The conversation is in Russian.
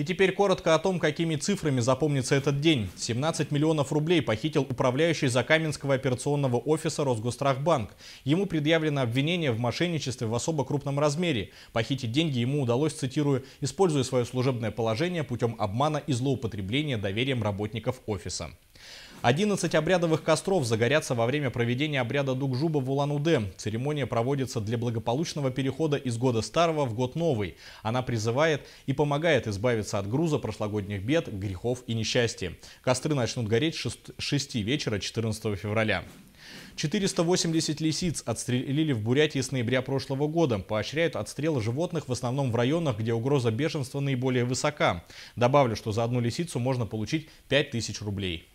И теперь коротко о том, какими цифрами запомнится этот день. 17 миллионов рублей похитил управляющий Закаменского операционного офиса Росгострахбанк. Ему предъявлено обвинение в мошенничестве в особо крупном размере. Похитить деньги ему удалось, цитирую, используя свое служебное положение путем обмана и злоупотребления доверием работников офиса. 11 обрядовых костров загорятся во время проведения обряда Дугжуба в Улан-Удэ. Церемония проводится для благополучного перехода из года старого в год новый. Она призывает и помогает избавиться от груза прошлогодних бед, грехов и несчастья. Костры начнут гореть с 6 вечера 14 февраля. 480 лисиц отстрелили в Бурятии с ноября прошлого года. Поощряют отстрел животных в основном в районах, где угроза бешенства наиболее высока. Добавлю, что за одну лисицу можно получить 5000 рублей.